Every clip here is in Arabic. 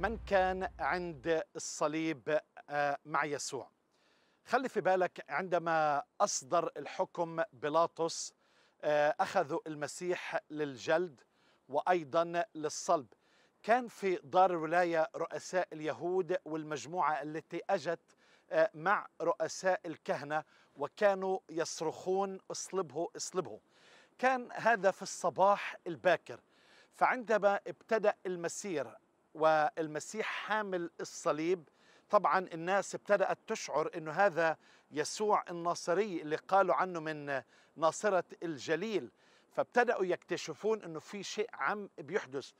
من كان عند الصليب آه، مع يسوع خلي في بالك عندما أصدر الحكم بيلاطس آه، أخذوا المسيح للجلد وأيضا للصلب كان في دار الولاية رؤساء اليهود والمجموعة التي أجت آه، مع رؤساء الكهنة وكانوا يصرخون اصلبه اصلبه كان هذا في الصباح الباكر فعندما ابتدأ المسير والمسيح حامل الصليب طبعا الناس ابتدأت تشعر أنه هذا يسوع الناصري اللي قالوا عنه من ناصرة الجليل فابتدأوا يكتشفون أنه في شيء عم بيحدث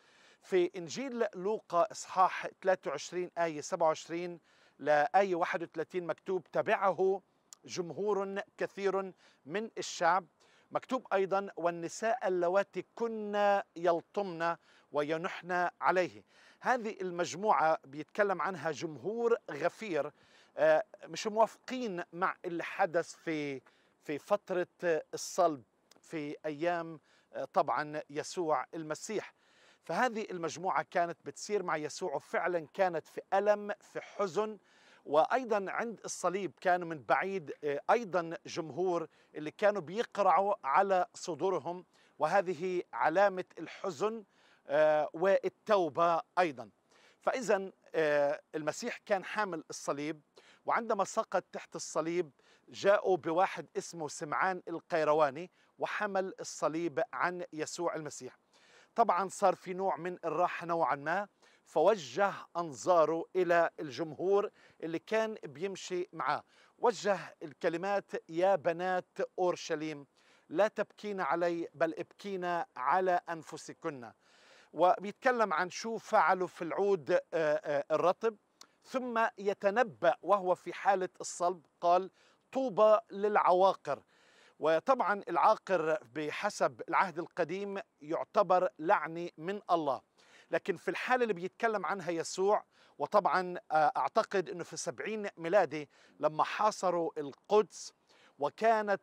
في إنجيل لوقا إصحاح 23 آية 27 لآية 31 مكتوب تبعه جمهور كثير من الشعب مكتوب أيضا والنساء اللواتي كن يلطمن وينحنى عليه هذه المجموعة بيتكلم عنها جمهور غفير آه، مش موافقين مع اللي حدث في في فترة الصلب في أيام آه، طبعا يسوع المسيح فهذه المجموعة كانت بتسير مع يسوع وفعلا كانت في ألم في حزن وايضا عند الصليب كانوا من بعيد آه، ايضا جمهور اللي كانوا بيقرعوا على صدورهم وهذه علامه الحزن آه، والتوبة أيضا فإذا آه، المسيح كان حامل الصليب وعندما سقط تحت الصليب جاءوا بواحد اسمه سمعان القيرواني وحمل الصليب عن يسوع المسيح طبعا صار في نوع من الراحة نوعا ما فوجه أنظاره إلى الجمهور اللي كان بيمشي معاه وجه الكلمات يا بنات أورشليم لا تبكين علي بل ابكين على أنفسكن وبيتكلم عن شو فعله في العود آه، آه، الرطب ثم يتنبأ وهو في حالة الصلب قال طوبى للعواقر وطبعا العاقر بحسب العهد القديم يعتبر لعني من الله لكن في الحالة اللي بيتكلم عنها يسوع وطبعا آه، أعتقد أنه في سبعين ميلادي لما حاصروا القدس وكانت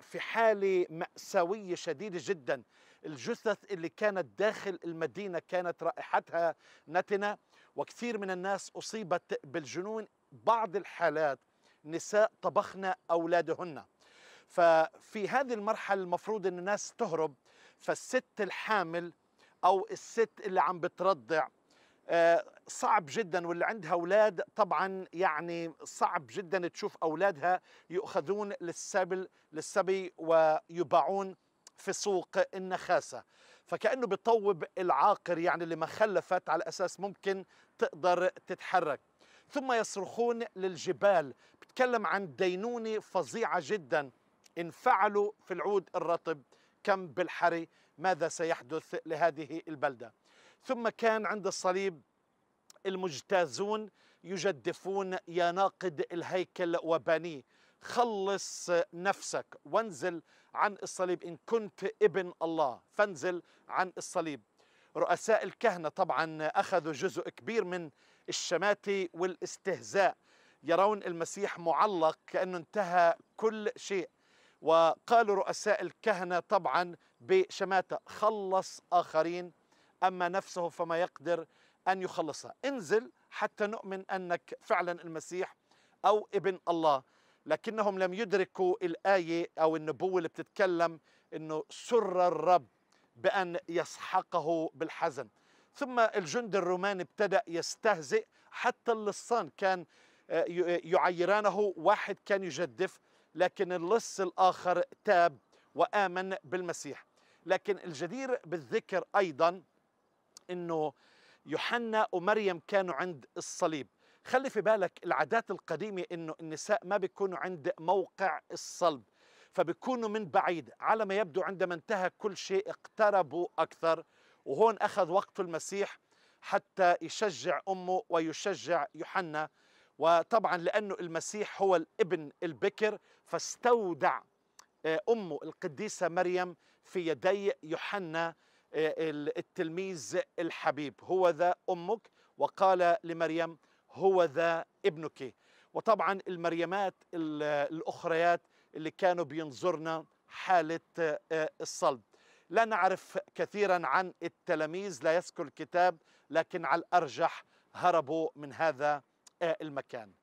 في حالة مأساوية شديدة جدا الجثث اللي كانت داخل المدينة كانت رائحتها نتنة وكثير من الناس أصيبت بالجنون بعض الحالات نساء طبخن أولادهن ففي هذه المرحلة المفروض أن الناس تهرب فالست الحامل أو الست اللي عم بترضع آه، صعب جدا واللي عندها اولاد طبعا يعني صعب جدا تشوف اولادها يؤخذون للسبل للسبي ويباعون في سوق النخاسة فكأنه بيطوب العاقر يعني اللي ما خلفت على أساس ممكن تقدر تتحرك ثم يصرخون للجبال بتكلم عن دينونة فظيعة جدا إن فعلوا في العود الرطب كم بالحري ماذا سيحدث لهذه البلدة ثم كان عند الصليب المجتازون يجدفون يا ناقد الهيكل وبانيه خلص نفسك وانزل عن الصليب إن كنت ابن الله فانزل عن الصليب رؤساء الكهنة طبعا أخذوا جزء كبير من الشماتة والاستهزاء يرون المسيح معلق كأنه انتهى كل شيء وقالوا رؤساء الكهنة طبعا بشماتة خلص آخرين أما نفسه فما يقدر أن يخلصها انزل حتى نؤمن أنك فعلا المسيح أو ابن الله لكنهم لم يدركوا الآية أو النبوة اللي بتتكلم أنه سر الرب بأن يسحقه بالحزن ثم الجند الروماني ابتدأ يستهزئ حتى اللصان كان آه، يعيرانه واحد كان يجدف لكن اللص الآخر تاب وآمن بالمسيح لكن الجدير بالذكر أيضا أنه يوحنا ومريم كانوا عند الصليب خلي في بالك العادات القديمة إنه النساء ما بيكونوا عند موقع الصلب فبيكونوا من بعيد على ما يبدو عندما انتهى كل شيء اقتربوا أكثر وهون أخذ وقت المسيح حتى يشجع أمه ويشجع يوحنا وطبعا لأنه المسيح هو الابن البكر فاستودع آه، أمه القديسة مريم في يدي يوحنا آه، التلميذ الحبيب هو ذا أمك وقال لمريم هو ذا ابنك وطبعا المريمات الأخريات اللي كانوا بينظرنا حالة آه، الصلب لا نعرف كثيرا عن التلاميذ لا يذكر الكتاب لكن على الأرجح هربوا من هذا آه، المكان